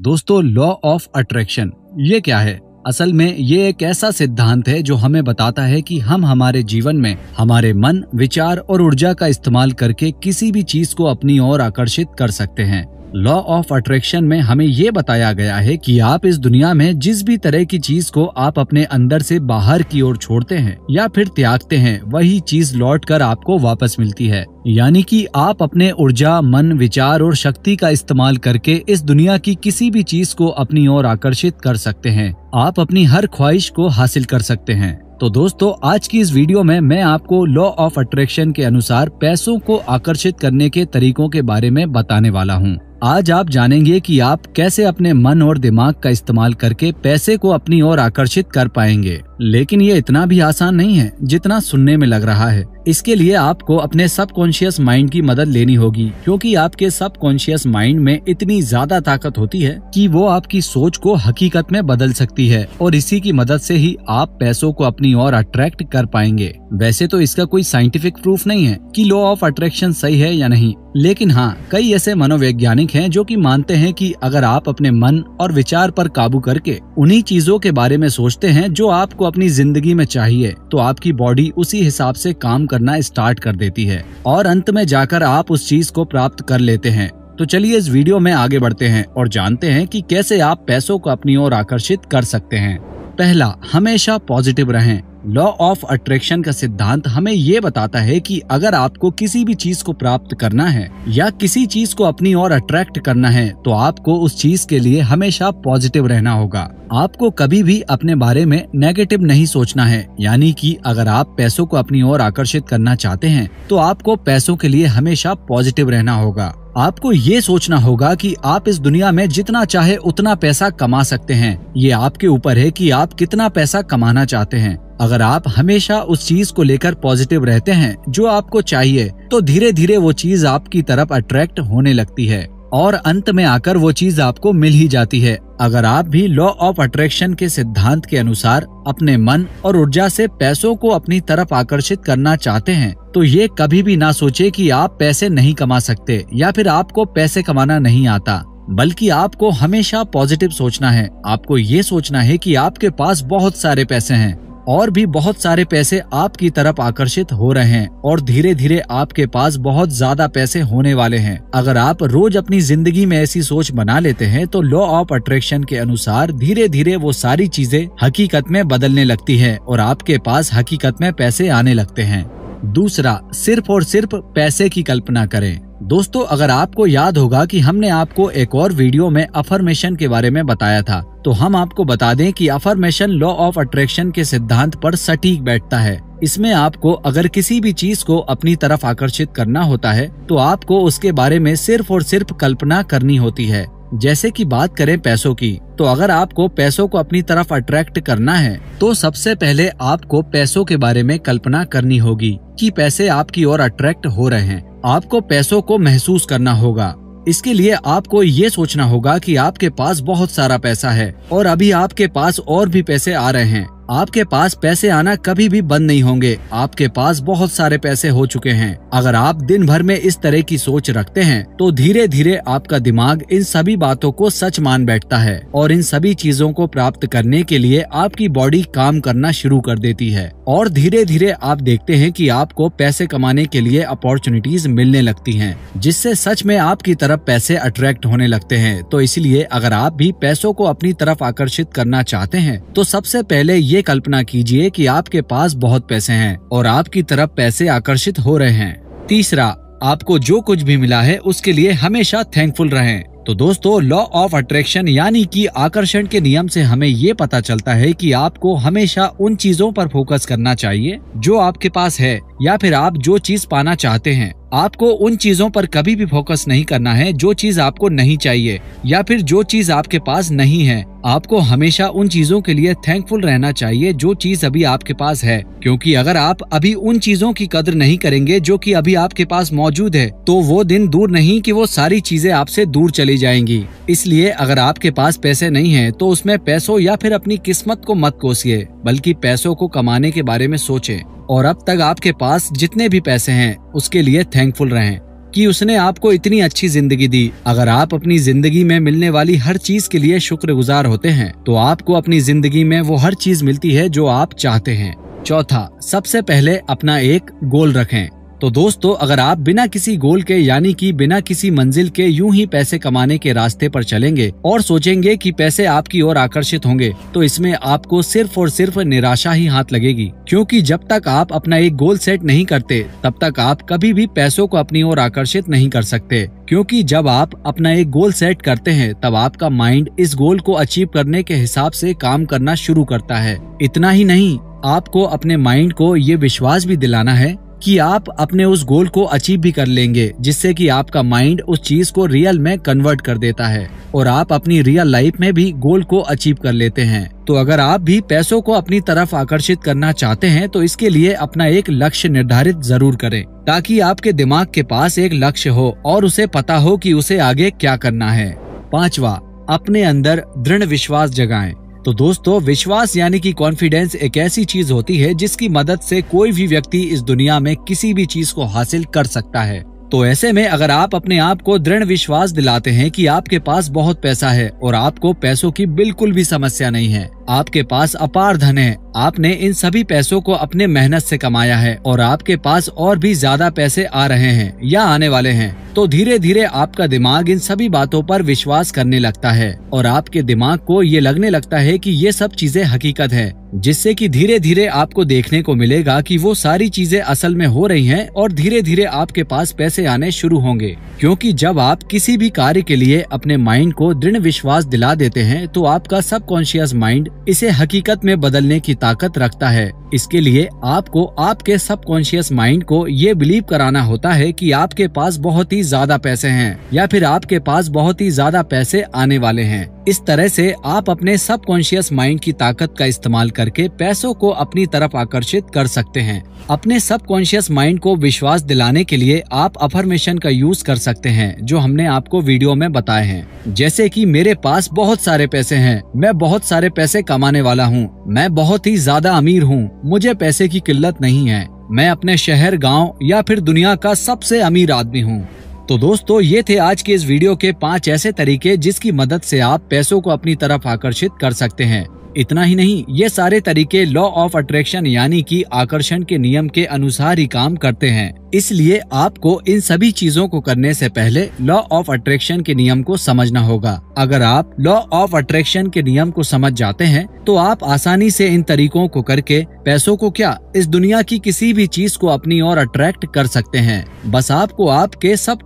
दोस्तों law of attraction ये क्या है असल में ये एक ऐसा सिद्धांत है जो हमें बताता है कि हम हमारे जीवन में हमारे मन विचार और ऊर्जा का इस्तेमाल करके किसी भी चीज को अपनी ओर आकर्षित कर सकते हैं लॉ ऑफ अट्रैक्शन में हमें ये बताया गया है कि आप इस दुनिया में जिस भी तरह की चीज को आप अपने अंदर से बाहर की ओर छोड़ते हैं या फिर त्यागते हैं वही चीज लौट कर आपको वापस मिलती है यानी कि आप अपने ऊर्जा मन विचार और शक्ति का इस्तेमाल करके इस दुनिया की किसी भी चीज को अपनी ओर आकर्षित कर सकते हैं आप अपनी हर ख्वाहिश को हासिल कर सकते हैं तो दोस्तों आज की इस वीडियो में मैं आपको लॉ ऑफ अट्रैक्शन के अनुसार पैसों को आकर्षित करने के तरीकों के बारे में बताने वाला हूँ आज आप जानेंगे कि आप कैसे अपने मन और दिमाग का इस्तेमाल करके पैसे को अपनी ओर आकर्षित कर पाएंगे लेकिन ये इतना भी आसान नहीं है जितना सुनने में लग रहा है इसके लिए आपको अपने सबकॉन्शियस माइंड की मदद लेनी होगी क्योंकि आपके सबकॉन्शियस माइंड में इतनी ज्यादा ताकत होती है कि वो आपकी सोच को हकीकत में बदल सकती है और इसी की मदद से ही आप पैसों को अपनी ओर अट्रैक्ट कर पाएंगे वैसे तो इसका कोई साइंटिफिक प्रूफ नहीं है कि लॉ ऑफ अट्रैक्शन सही है या नहीं लेकिन हाँ कई ऐसे मनोवैज्ञानिक हैं जो कि मानते हैं कि अगर आप अपने मन और विचार पर काबू करके उन्हीं चीजों के बारे में सोचते हैं जो आपको अपनी जिंदगी में चाहिए तो आपकी बॉडी उसी हिसाब से काम करना स्टार्ट कर देती है और अंत में जाकर आप उस चीज को प्राप्त कर लेते हैं तो चलिए इस वीडियो में आगे बढ़ते हैं और जानते हैं कि कैसे आप पैसों को अपनी ओर आकर्षित कर सकते हैं पहला हमेशा पॉजिटिव रहें लॉ ऑफ अट्रैक्शन का सिद्धांत हमें ये बताता है कि अगर आपको किसी भी चीज को प्राप्त करना है या किसी चीज को अपनी ओर अट्रैक्ट करना है तो आपको उस चीज के लिए हमेशा पॉजिटिव रहना होगा आपको कभी भी अपने बारे में नेगेटिव नहीं सोचना है यानी कि अगर आप पैसों को अपनी ओर आकर्षित करना चाहते हैं तो आपको पैसों के लिए हमेशा पॉजिटिव रहना होगा आपको ये सोचना होगा कि आप इस दुनिया में जितना चाहे उतना पैसा कमा सकते हैं ये आपके ऊपर है कि आप कितना पैसा कमाना चाहते हैं अगर आप हमेशा उस चीज को लेकर पॉजिटिव रहते हैं जो आपको चाहिए तो धीरे धीरे वो चीज आपकी तरफ अट्रैक्ट होने लगती है और अंत में आकर वो चीज आपको मिल ही जाती है अगर आप भी लॉ ऑफ अट्रैक्शन के सिद्धांत के अनुसार अपने मन और ऊर्जा से पैसों को अपनी तरफ आकर्षित करना चाहते हैं तो ये कभी भी ना सोचे कि आप पैसे नहीं कमा सकते या फिर आपको पैसे कमाना नहीं आता बल्कि आपको हमेशा पॉजिटिव सोचना है आपको ये सोचना है कि आपके पास बहुत सारे पैसे हैं और भी बहुत सारे पैसे आपकी तरफ आकर्षित हो रहे हैं और धीरे धीरे आपके पास बहुत ज्यादा पैसे होने वाले हैं अगर आप रोज अपनी जिंदगी में ऐसी सोच बना लेते हैं तो लॉ ऑफ अट्रैक्शन के अनुसार धीरे धीरे वो सारी चीजें हकीकत में बदलने लगती है और आपके पास हकीकत में पैसे आने लगते हैं दूसरा सिर्फ और सिर्फ पैसे की कल्पना करें दोस्तों अगर आपको याद होगा कि हमने आपको एक और वीडियो में अफर्मेशन के बारे में बताया था तो हम आपको बता दें कि अफर्मेशन लॉ ऑफ अट्रैक्शन के सिद्धांत पर सटीक बैठता है इसमें आपको अगर किसी भी चीज को अपनी तरफ आकर्षित करना होता है तो आपको उसके बारे में सिर्फ और सिर्फ कल्पना करनी होती है जैसे कि बात करें पैसों की तो अगर आपको पैसों को अपनी तरफ अट्रैक्ट करना है तो सबसे पहले आपको पैसों के बारे में कल्पना करनी होगी कि पैसे आपकी ओर अट्रैक्ट हो रहे हैं आपको पैसों को महसूस करना होगा इसके लिए आपको ये सोचना होगा कि आपके पास बहुत सारा पैसा है और अभी आपके पास और भी पैसे आ रहे हैं आपके पास पैसे आना कभी भी बंद नहीं होंगे आपके पास बहुत सारे पैसे हो चुके हैं अगर आप दिन भर में इस तरह की सोच रखते हैं तो धीरे धीरे आपका दिमाग इन सभी बातों को सच मान बैठता है और इन सभी चीजों को प्राप्त करने के लिए आपकी बॉडी काम करना शुरू कर देती है और धीरे धीरे आप देखते हैं कि आपको पैसे कमाने के लिए अपॉर्चुनिटीज मिलने लगती हैं जिससे सच में आपकी तरफ पैसे अट्रैक्ट होने लगते हैं तो इसलिए अगर आप भी पैसों को अपनी तरफ आकर्षित करना चाहते हैं तो सबसे पहले ये कल्पना कीजिए कि आपके पास बहुत पैसे हैं और आपकी तरफ पैसे आकर्षित हो रहे हैं तीसरा आपको जो कुछ भी मिला है उसके लिए हमेशा थैंकफुल रहें तो दोस्तों लॉ ऑफ अट्रैक्शन यानी कि आकर्षण के नियम से हमें ये पता चलता है कि आपको हमेशा उन चीजों पर फोकस करना चाहिए जो आपके पास है या फिर आप जो चीज पाना चाहते हैं आपको उन चीजों पर कभी भी फोकस नहीं करना है जो चीज आपको नहीं चाहिए या फिर जो चीज आपके पास नहीं है आपको हमेशा उन चीजों के लिए थैंकफुल रहना चाहिए जो चीज अभी आपके पास है क्योंकि अगर आप अभी उन चीजों की कदर नहीं करेंगे जो कि अभी आपके पास मौजूद है तो वो दिन दूर नहीं कि वो सारी चीजें आपसे दूर चली जाएंगी इसलिए अगर आपके पास पैसे नहीं है तो उसमें पैसों या फिर अपनी किस्मत को मत कोसिए बल्कि पैसों को कमाने के बारे में सोचे और अब तक आपके पास जितने भी पैसे हैं उसके लिए थैंकफुल रहें कि उसने आपको इतनी अच्छी जिंदगी दी अगर आप अपनी जिंदगी में मिलने वाली हर चीज के लिए शुक्रगुजार होते हैं तो आपको अपनी जिंदगी में वो हर चीज मिलती है जो आप चाहते हैं चौथा सबसे पहले अपना एक गोल रखें तो दोस्तों अगर आप बिना किसी गोल के यानी कि बिना किसी मंजिल के यूं ही पैसे कमाने के रास्ते पर चलेंगे और सोचेंगे कि पैसे आपकी ओर आकर्षित होंगे तो इसमें आपको सिर्फ और सिर्फ निराशा ही हाथ लगेगी क्योंकि जब तक आप अपना एक गोल सेट नहीं करते तब तक आप कभी भी पैसों को अपनी ओर आकर्षित नहीं कर सकते क्योंकि जब आप अपना एक गोल सेट करते हैं तब आपका माइंड इस गोल को अचीव करने के हिसाब से काम करना शुरू करता है इतना ही नहीं आपको अपने माइंड को ये विश्वास भी दिलाना है कि आप अपने उस गोल को अचीव भी कर लेंगे जिससे कि आपका माइंड उस चीज को रियल में कन्वर्ट कर देता है और आप अपनी रियल लाइफ में भी गोल को अचीव कर लेते हैं तो अगर आप भी पैसों को अपनी तरफ आकर्षित करना चाहते हैं तो इसके लिए अपना एक लक्ष्य निर्धारित जरूर करें ताकि आपके दिमाग के पास एक लक्ष्य हो और उसे पता हो की उसे आगे क्या करना है पाँचवा अपने अंदर दृढ़ विश्वास जगाएं तो दोस्तों विश्वास यानी कि कॉन्फिडेंस एक ऐसी चीज होती है जिसकी मदद से कोई भी व्यक्ति इस दुनिया में किसी भी चीज को हासिल कर सकता है तो ऐसे में अगर आप अपने आप को दृढ़ विश्वास दिलाते हैं कि आपके पास बहुत पैसा है और आपको पैसों की बिल्कुल भी समस्या नहीं है आपके पास अपार धन है आपने इन सभी पैसों को अपने मेहनत से कमाया है और आपके पास और भी ज्यादा पैसे आ रहे हैं या आने वाले हैं तो धीरे धीरे आपका दिमाग इन सभी बातों पर विश्वास करने लगता है और आपके दिमाग को ये लगने लगता है कि ये सब चीजें हकीकत है जिससे कि धीरे धीरे आपको देखने को मिलेगा कि वो सारी चीजें असल में हो रही हैं और धीरे धीरे आपके पास पैसे आने शुरू होंगे क्योंकि जब आप किसी भी कार्य के लिए अपने माइंड को दृढ़ विश्वास दिला देते हैं तो आपका सबकॉन्शियस माइंड इसे हकीकत में बदलने की ताकत रखता है इसके लिए आपको आपके सबकॉन्शियस माइंड को ये बिलीव कराना होता है कि आपके पास बहुत ही ज्यादा पैसे हैं या फिर आपके पास बहुत ही ज्यादा पैसे आने वाले हैं इस तरह से आप अपने सबकॉन्शियस माइंड की ताकत का इस्तेमाल करके पैसों को अपनी तरफ आकर्षित कर सकते हैं अपने सबकॉन्शियस माइंड को विश्वास दिलाने के लिए आप अफर्मेशन का यूज कर सकते हैं जो हमने आपको वीडियो में बताए हैं जैसे कि मेरे पास बहुत सारे पैसे हैं मैं बहुत सारे पैसे कमाने वाला हूँ मैं बहुत ही ज्यादा अमीर हूँ मुझे पैसे की किल्लत नहीं है मैं अपने शहर गाँव या फिर दुनिया का सबसे अमीर आदमी हूँ तो दोस्तों ये थे आज के इस वीडियो के पांच ऐसे तरीके जिसकी मदद से आप पैसों को अपनी तरफ आकर्षित कर सकते हैं इतना ही नहीं ये सारे तरीके लॉ ऑफ अट्रैक्शन यानी कि आकर्षण के नियम के अनुसार ही काम करते हैं इसलिए आपको इन सभी चीजों को करने से पहले लॉ ऑफ अट्रैक्शन के नियम को समझना होगा अगर आप लॉ ऑफ अट्रैक्शन के नियम को समझ जाते हैं तो आप आसानी से इन तरीकों को करके पैसों को क्या इस दुनिया की किसी भी चीज को अपनी ओर अट्रैक्ट कर सकते हैं बस आपको आपके सब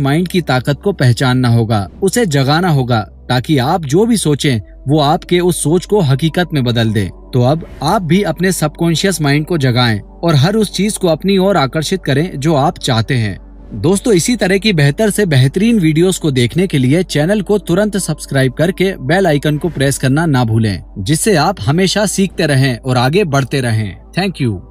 माइंड की ताकत को पहचानना होगा उसे जगाना होगा ताकि आप जो भी सोचें वो आपके उस सोच को हकीकत में बदल दे तो अब आप भी अपने सबकॉन्शियस माइंड को जगाएं और हर उस चीज को अपनी ओर आकर्षित करें जो आप चाहते हैं दोस्तों इसी तरह की बेहतर से बेहतरीन वीडियोस को देखने के लिए चैनल को तुरंत सब्सक्राइब करके बेल आइकन को प्रेस करना ना भूलें जिससे आप हमेशा सीखते रहें और आगे बढ़ते रहें थैंक यू